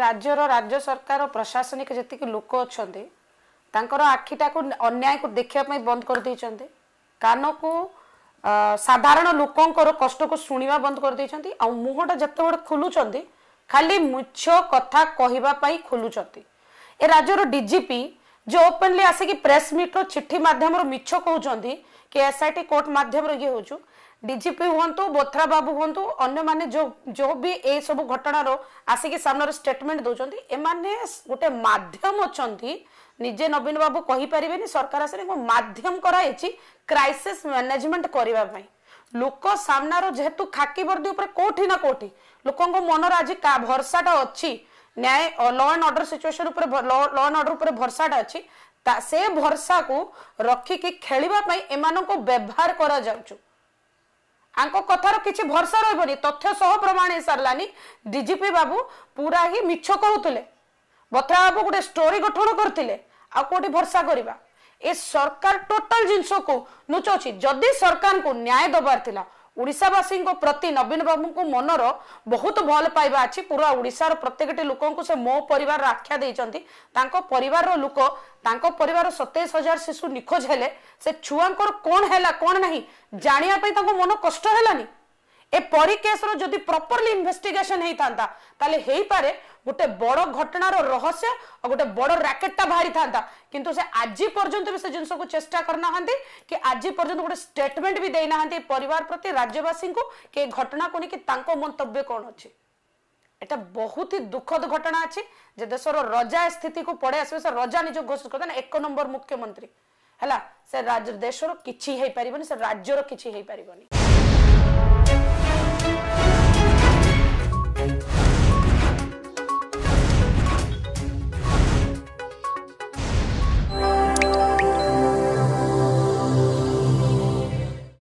ରାଜ୍ୟର ରାଜ୍ୟ ସରକାର ପ୍ରଶାସନିକ ଯେତିକି ଲୋକ ଅଛନ୍ତି ତାଙ୍କର ଆଖିଟାକୁ ଅନ୍ୟାୟକୁ ଦେଖିବା ପାଇଁ ବନ୍ଦ କରିଦେଇଛନ୍ତି କାନକୁ ସାଧାରଣ ଲୋକଙ୍କର କଷ୍ଟକୁ ଶୁଣିବା ବନ୍ଦ କରିଦେଇଛନ୍ତି ଆଉ ମୁହଁଟା ଯେତେବେଳେ ଖୋଲୁଛନ୍ତି ଖାଲି ମୁଖ୍ୟ କଥା କହିବା ପାଇଁ ଖୋଲୁଛନ୍ତି ଏ ରାଜ୍ୟର ଡିଜିପି যে ଓପେନଲି ଆସିକି ପ୍ରେସ୍ ମିଟ୍ର ଚିଠି ମାଧ୍ୟମରେ ମିଛ କହୁଛନ୍ତି କି ଏସ୍ଆଇଟି କୋର୍ଟ ମାଧ୍ୟମରେ ଇଏ ହେଉଛୁ ଡିଜିପି ହୁଅନ୍ତୁ ବୋଥ୍ରା ବାବୁ ହୁଅନ୍ତୁ ଅନ୍ୟମାନେ ଯେଉଁ ଯେଉଁ ବି ଏଇସବୁ ଘଟଣାର ଆସିକି ସାମ୍ନାରେ ଷ୍ଟେଟମେଣ୍ଟ ଦେଉଛନ୍ତି ଏମାନେ ଗୋଟେ ମାଧ୍ୟମ ଅଛନ୍ତି ନିଜେ ନବୀନ ବାବୁ କହିପାରିବେନି ସରକାର ଆସିଲେ ମାଧ୍ୟମ କରାଯାଇଛି କ୍ରାଇସିସ୍ ମ୍ୟାନେଜମେଣ୍ଟ କରିବା ପାଇଁ ଲୋକ ସାମ୍ନାର ଯେହେତୁ ଖାକି ବର୍ଦ୍ଦି ଉପରେ କୋଉଠି ନା କୋଉଠି ଲୋକଙ୍କ ମନରେ ଆଜି ଭରସାଟା ଅଛି न्याय law and order situation law and order उपर भरसाटा अच्छी से भरसा को रखिकी खेलवाई एम को व्यवहार कर ଆଙ୍କ କଥାର କିଛି ଭରସା ରହିବନି ତଥ୍ୟ ସହ ପ୍ରମାଣ ହେଇସାରିଲାନି ଡିଜିପି ବାବୁ ପୁରା ହିଁ ମିଛ କହୁଥିଲେ ବତ୍ରା ବାବୁ ଗୋଟେ ଷ୍ଟୋରି ଗଠନ କରିଥିଲେ ଆଉ କୋଉଠି ଭରସା କରିବା ଏ ସରକାର ଟୋଟାଲ ଜିନିଷକୁ ନୁଚଉଛି ଯଦି ସରକାରଙ୍କୁ ନ୍ୟାୟ ଦେବାର ଥିଲା ଓଡ଼ିଶାବାସୀଙ୍କ ପ୍ରତି ନବୀନ ବାବୁଙ୍କୁ ମନର ବହୁତ ଭଲ ପାଇବା ଅଛି ପୁରା ଓଡ଼ିଶାର ପ୍ରତ୍ୟେକଟି ଲୋକଙ୍କୁ ସେ ମୋ ପରିବାର ଆଖ୍ୟା ଦେଇଛନ୍ତି ତାଙ୍କ ପରିବାରର ଲୋକ ତାଙ୍କ ପରିବାର ସତେଇଶ ହଜାର ଶିଶୁ ନିଖୋଜ ହେଲେ ସେ ଛୁଆଙ୍କର କ'ଣ ହେଲା କ'ଣ ନାହିଁ ଜାଣିବା ପାଇଁ ତାଙ୍କ ମନ କଷ୍ଟ ହେଲାନି এপরি কেসর যদি প্রপরলি ইনভেস্টিগেশন হইতা তাহলে হইপারে গোটে বড় ঘটনার রহস্য ও গোটে বড় র্যাকেটটা বাহারি থাকা কিন্তু সে আজি পর্যন্ত বি সে জিনিসক চেষ্টা করে না কি আজি পর্যন্ত গোটে স্টেটমেন্ট বি দেই না পরিবার প্রতি রাজ্যবাসী কি ঘটনা কু নিয়ে তাঁর মন্তব্য কোণ অছে এটা বহুত হি দুঃখদ ঘটনা আছে যে দেশর রজা স্থিতি কু পড়ে আসবে সে রজা নিজ ঘোষিত করতে এক নম্বর মুখ্যমন্ত্রী হল সে দেশর কিছু হয়ে পারবনি সে রাজ্যর কিছু হয়ে পারবনি